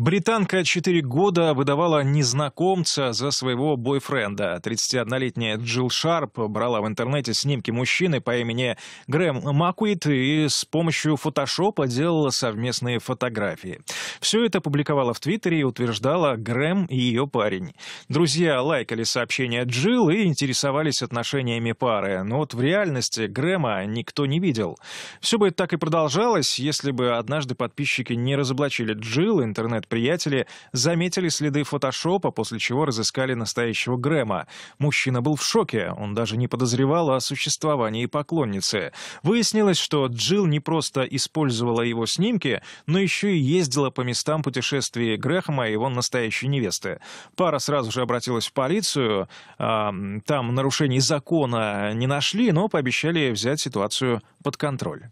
Британка 4 года выдавала незнакомца за своего бойфренда. 31-летняя Джилл Шарп брала в интернете снимки мужчины по имени Грэм Макуит и с помощью фотошопа делала совместные фотографии. Все это публиковала в Твиттере и утверждала Грэм и ее парень. Друзья лайкали сообщения Джилл и интересовались отношениями пары, но вот в реальности Грэма никто не видел. Все бы так и продолжалось, если бы однажды подписчики не разоблачили Джилл, интернет приятели заметили следы фотошопа, после чего разыскали настоящего Грэма. Мужчина был в шоке, он даже не подозревал о существовании поклонницы. Выяснилось, что Джилл не просто использовала его снимки, но еще и ездила по местам путешествия Грэхэма и его настоящей невесты. Пара сразу же обратилась в полицию, там нарушений закона не нашли, но пообещали взять ситуацию под контроль.